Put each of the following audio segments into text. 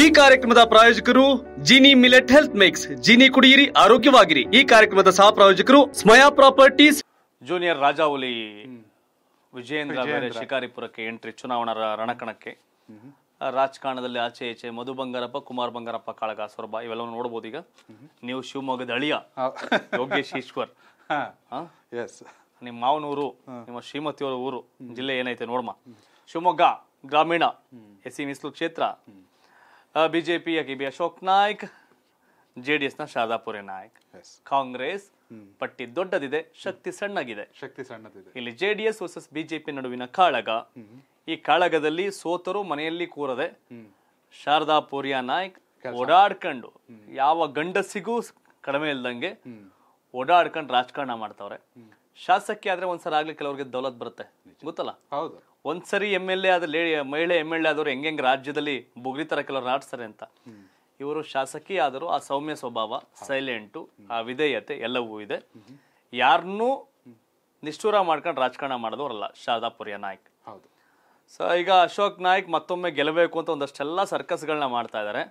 ಈ ಕಾರ್ಯಕ್ರಮದ ಪ್ರಾಯೋಜಕರು Jini millet health mix Jini ಕುಡಿಯಿರಿ ಆರೋಗ್ಯವಾಗಿರಿ ಈ ಕಾರ್ಯಕ್ರಮದ ಸಹ ಪ್ರಾಯೋಜಕರು ಸ್ಮಯಾ ಪ್ರಾಪರ್ಟೀಸ್ ಜೂನಿಯರ್ ರಾಜಾವಲಿ ವಿಜಯೇಂದ್ರ ಶಿಕಾರಿಪುರಕ್ಕೆ ಎಂಟ್ರಿ ಚುನಾವಣಾ ರಣಕಣಕ್ಕೆ ರಾಜಕಾರಣದಲ್ಲಿ ಆಚೆ ಈಚೆ ಮಧು ಬಂಗಾರಪ್ಪ ಕುಮಾರ್ ಬಂಗಾರಪ್ಪ ಕಾಳಗ ಸೊರಬ ಇವೆಲ್ಲವನ್ನು ನೋಡಬಹುದು ಈಗ ನೀವು ಶಿವಮೊಗ್ಗದ ಅಳಿಯ ಯೋಗೇಶ್ ಈಶ್ವರ್ ಹಾ? ಎಸ್ ನಿಮ್ಮ ಮಾವನೂರು ನಿಮ್ಮ ಶ್ರೀಮತಿಯವರ ಊರು ಜಿಲ್ಲೆ ಏನೈತೆ ನೋಡಮ್ಮ ಶಿವಮೊಗ್ಗ ಗ್ರಾಮೀಣ ಎಸ್ ಸಿ ಮೀಸಲು ಕ್ಷೇತ್ರ ಬಿಜೆಪಿಯ K B Ashok Naik JDS ನ ಎಸ್ನ ಶಾದಾಪುರೆ ನಾಯ್ಕ್ ಕಾಂಗ್ರೆಸ್ ಪಟ್ಟಿ ದೊಡ್ಡದಿದೆ ಶಕ್ತಿ ಸಣ್ಣಗಿದೆ ಶಕ್ತಿ ಸಣ್ಣದಿದೆ ಇಲ್ಲಿ ಜೆಡಿಎಸ್ ವರ್ಸಸ್ ಬಿಜೆಪಿ ನಡುವಿನ ಕಾಳಗ ಈ ಕಾಳಗದಲ್ಲಿ ಸೋತರು ಮನೆಯಲ್ಲಿ ಕೂರದೆ ಶಾರದಾಪುರಿಯ ನಾಯ್ಕ್ ಓಡಾಡ್ಕೊಂಡು ಯಾವ ಗಂಡಸಿಗೂ ಕಡಿಮೆ ಇಲ್ದಂಗೆ ಓಡಾಡ್ಕೊಂಡು ರಾಜಕಾರಣ ಮಾಡ್ತಾವ್ರೆ ಶಾಸಕಿ ಆದ್ರೆ ಒಂದ್ಸಲ ಆಗ್ಲಿ ಕೆಲವ್ರಿಗೆ ದೌಲತ್ ಬರುತ್ತೆ ಗೊತ್ತಲ್ಲ ಹೌದು ಒಂದ್ಸರಿ ಎಮ್ ಎಲ್ ಎ ಆದ ಮಹಿಳೆ ಎಮ್ ಎಲ್ ಎ ಆದವರು ಹೆಂಗೆ ರಾಜ್ಯದಲ್ಲಿ ಬುಗ್ರಿ ತರ ಕೆಲವರು ನಾಟಿಸ್ತಾರೆ ಅಂತ ಇವರು ಶಾಸಕಿ ಆದರೂ ಆ ಸೌಮ್ಯ ಸ್ವಭಾವ ಸೈಲೆಂಟು ಆ ವಿಧೇಯತೆ ಎಲ್ಲವೂ ಇದೆ ಯಾರನ್ನೂ ನಿಷ್ಠೂರ ಮಾಡ್ಕೊಂಡು ರಾಜಕಾರಣ ಮಾಡಿದವರಲ್ಲ ಶಾರದಾಪುರಿಯಾ ನಾಯಕ್ ಹೌದು ಸೊ ಈಗ ಅಶೋಕ್ ನಾಯಕ್ ಮತ್ತೊಮ್ಮೆ ಗೆಲ್ಲಬೇಕು ಅಂತ ಒಂದಷ್ಟೆಲ್ಲ ಸರ್ಕಸ್ಗಳನ್ನ ಮಾಡ್ತಾ ಇದ್ದಾರೆ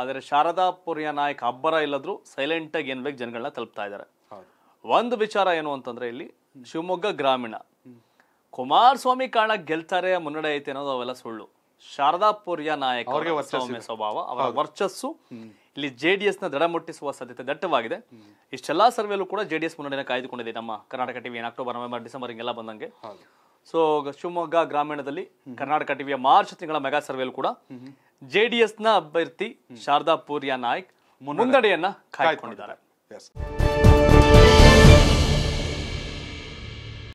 ಆದರೆ ಶಾರದಾಪುರಿಯ ನಾಯಕ್ ಅಬ್ಬರ ಇಲ್ಲದ್ರು ಸೈಲೆಂಟಾಗಿ ಏನ್ ಬೇಕು ಜನಗಳನ್ನ ತಲುಪ್ತಾ ಇದ್ದಾರೆ ಒಂದು ವಿಚಾರ ಏನು ಅಂತಂದ್ರೆ ಇಲ್ಲಿ ಶಿವಮೊಗ್ಗ ಗ್ರಾಮೀಣ ಕುಮಾರಸ್ವಾಮಿ ಕಾರಣ ಗೆಲ್ತಾರೆ ಮುನ್ನಡೆ ಐತೆ ಅನ್ನೋದು ಅವೆಲ್ಲ ಸುಳ್ಳು ಶಾರದಾಪುರ್ಯ ನಾಯಕ ಸ್ವಭಾವ ಅವರ ವರ್ಚಸ್ಸು ಇಲ್ಲಿ ಜೆಡಿಎಸ್ ನ ದಡ ಮುಟ್ಟಿಸುವ ಸಾಧ್ಯತೆ ದಟ್ಟವಾಗಿದೆ ಇಷ್ಟೆಲ್ಲಾ ಸರ್ವೆಲ್ಲೂ ಕೂಡ ಜೆಡಿಎಸ್ ಮುನ್ನಡೆಯನ್ನು ಕಾಯ್ದುಕೊಂಡಿದೆ ನಮ್ಮ Karnataka TV October November December ಹಿಂಗೆಲ್ಲ ಬಂದಂಗೆ ಸೊ ಶಿವಮೊಗ್ಗ ಗ್ರಾಮೀಣದಲ್ಲಿ ಕರ್ನಾಟಕ ಟಿವಿಯ ಮಾರ್ಚ್ ತಿಂಗಳ ಮೆಗಾ ಸರ್ವೆಲ್ ಕೂಡ ಜೆಡಿಎಸ್ ನ ಅಭ್ಯರ್ಥಿ ಶಾರದಾ ಪೂರ್ಯ ನಾಯ್ಕ್ ಮುನ್ನಡೆಯನ್ನ ಕಾಯ್ದುಕೊಂಡಿದ್ದಾರೆ